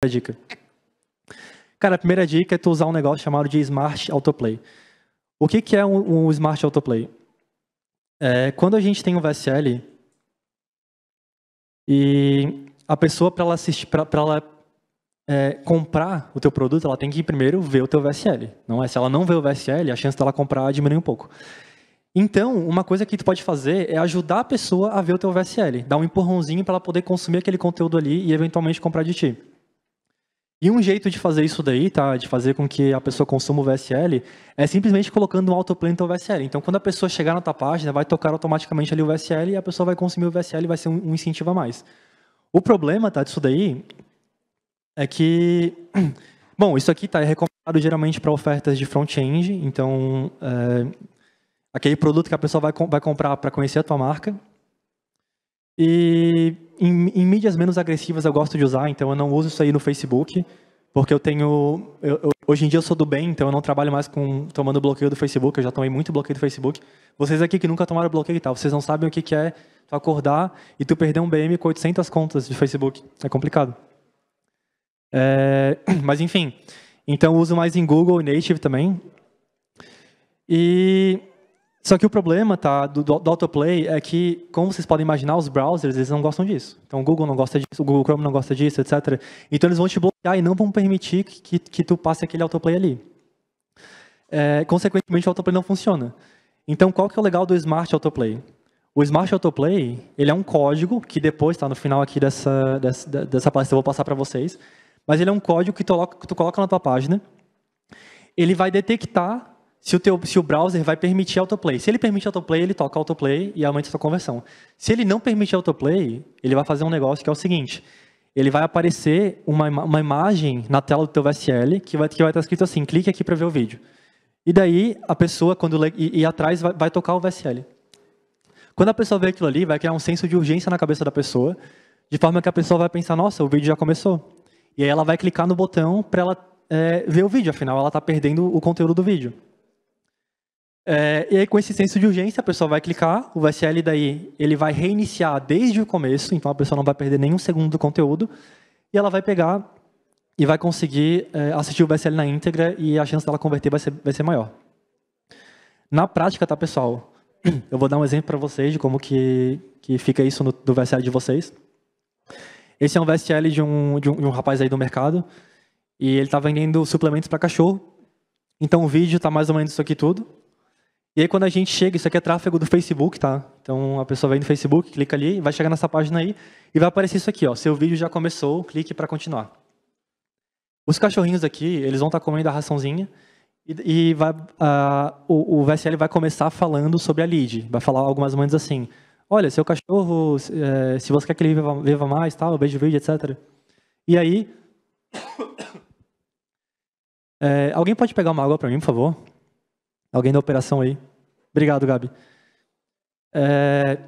primeira dica? Cara, a primeira dica é tu usar um negócio chamado de Smart Autoplay. O que, que é um, um Smart Autoplay? É, quando a gente tem um VSL e a pessoa, para ela assistir, para ela é, comprar o teu produto, ela tem que primeiro ver o teu VSL. Não é? Se ela não vê o VSL, a chance dela comprar diminui um pouco. Então, uma coisa que tu pode fazer é ajudar a pessoa a ver o teu VSL, dar um empurrãozinho para ela poder consumir aquele conteúdo ali e eventualmente comprar de ti. E um jeito de fazer isso daí, tá? De fazer com que a pessoa consuma o VSL é simplesmente colocando um autoplento no VSL. Então, quando a pessoa chegar na tua página, vai tocar automaticamente ali o VSL e a pessoa vai consumir o VSL e vai ser um, um incentivo a mais. O problema, tá, disso daí é que... Bom, isso aqui tá, é recomendado geralmente para ofertas de front-end. Então, é, aquele produto que a pessoa vai, vai comprar para conhecer a tua marca. E em, em, mídias menos agressivas eu gosto de usar, então eu não uso isso aí no Facebook, porque eu tenho. Eu, eu, hoje em dia eu sou do bem, então eu não trabalho mais com tomando bloqueio do Facebook, eu já tomei muito bloqueio do Facebook. Vocês aqui que nunca tomaram bloqueio e tal, vocês não sabem o que, que é tu acordar e tu perder um BM com 800 contas de Facebook. É complicado. É, mas enfim, então eu uso mais em Google Native também. E só que o problema tá, do, do, autoplay é que, como vocês podem imaginar, os browsers eles não gostam disso. Então o Google não gosta disso, o Google Chrome não gosta disso, etc. Então eles vão te bloquear e não vão permitir que, que tu passe aquele autoplay ali. É, consequentemente, o autoplay não funciona. Então qual que é o legal do Smart Autoplay? O Smart Autoplay ele é um código que depois, está no final aqui dessa, dessa, dessa palestra, eu vou passar para vocês, mas ele é um código que tu, tu coloca na tua página, ele vai detectar se o, teu, se o browser vai permitir autoplay. Se ele permite autoplay, ele toca autoplay e aumenta a sua conversão. Se ele não permite autoplay, ele vai fazer um negócio que é o seguinte. Ele vai aparecer uma, uma imagem na tela do teu VSL que vai, que vai estar escrito assim, clique aqui para ver o vídeo. E daí, a pessoa, quando e, e atrás, vai, vai tocar o VSL. Quando a pessoa vê aquilo ali, vai criar um senso de urgência na cabeça da pessoa, de forma que a pessoa vai pensar, nossa, o vídeo já começou. E aí ela vai clicar no botão para ela é, ver o vídeo, afinal ela está perdendo o conteúdo do vídeo. É, e aí, com esse senso de urgência, a pessoa vai clicar, o VSL daí ele vai reiniciar desde o começo, então a pessoa não vai perder nenhum segundo do conteúdo, e ela vai pegar e vai conseguir é, assistir o VSL na íntegra e a chance dela converter vai ser, vai ser maior. Na prática, tá, pessoal? Eu vou dar um exemplo para vocês de como que, que fica isso no, do VSL de vocês. Esse é um VSL de um, de um, de um rapaz aí do mercado, e ele está vendendo suplementos para cachorro. Então o vídeo está mais ou menos isso aqui tudo. E aí quando a gente chega, isso aqui é tráfego do Facebook, tá? Então a pessoa vem no Facebook, clica ali, vai chegar nessa página aí e vai aparecer isso aqui, ó. Seu vídeo já começou, clique para continuar. Os cachorrinhos aqui, eles vão estar tá comendo a raçãozinha e, e vai, uh, o, o VSL vai começar falando sobre a lead. Vai falar algumas mandas assim, olha, seu cachorro, é, se você quer que ele viva, viva mais, tal, beijo vídeo, etc. E aí, é, alguém pode pegar uma água para mim, por favor? Alguém da operação aí? Obrigado, Gabi. É...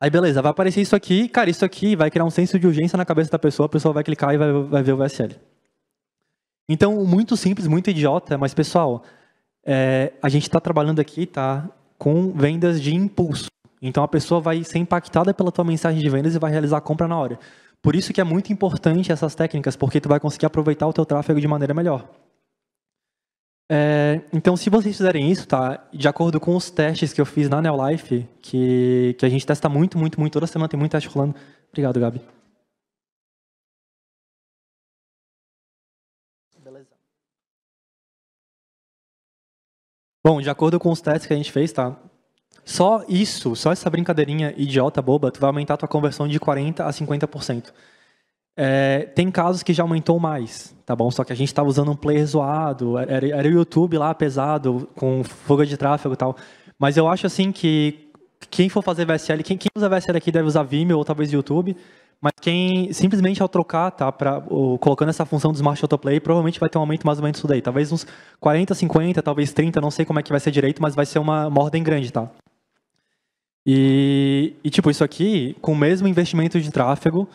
Aí beleza, vai aparecer isso aqui, cara, isso aqui vai criar um senso de urgência na cabeça da pessoa, a pessoa vai clicar e vai, vai ver o VSL. Então, muito simples, muito idiota, mas pessoal, é, a gente está trabalhando aqui, tá, com vendas de impulso. Então a pessoa vai ser impactada pela tua mensagem de vendas e vai realizar a compra na hora. Por isso que é muito importante essas técnicas, porque tu vai conseguir aproveitar o teu tráfego de maneira melhor. É, então, se vocês fizerem isso, tá? De acordo com os testes que eu fiz na Neolife, que, que a gente testa muito, muito, muito, toda semana tem muito teste rolando. Obrigado, Gabi. Beleza. Bom, de acordo com os testes que a gente fez, tá? Só isso, só essa brincadeirinha idiota, boba, tu vai aumentar a tua conversão de 40% a 50%. É, tem casos que já aumentou mais, tá bom? Só que a gente estava usando um player zoado, era, era o YouTube lá pesado, com fuga de tráfego e tal. Mas eu acho assim que quem for fazer VSL, quem, quem usa VSL aqui deve usar Vimeo ou talvez YouTube, mas quem simplesmente ao trocar, tá, pra, ou, colocando essa função do Smart Autoplay, provavelmente vai ter um aumento mais ou menos disso daí. Talvez uns 40, 50, talvez 30, não sei como é que vai ser direito, mas vai ser uma, uma ordem grande, tá? E, e, tipo, isso aqui, com o mesmo investimento de tráfego,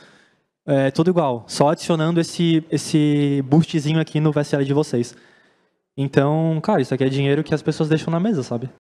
é tudo igual, só adicionando esse, esse boostzinho aqui no VSL de vocês. Então, cara, isso aqui é dinheiro que as pessoas deixam na mesa, sabe?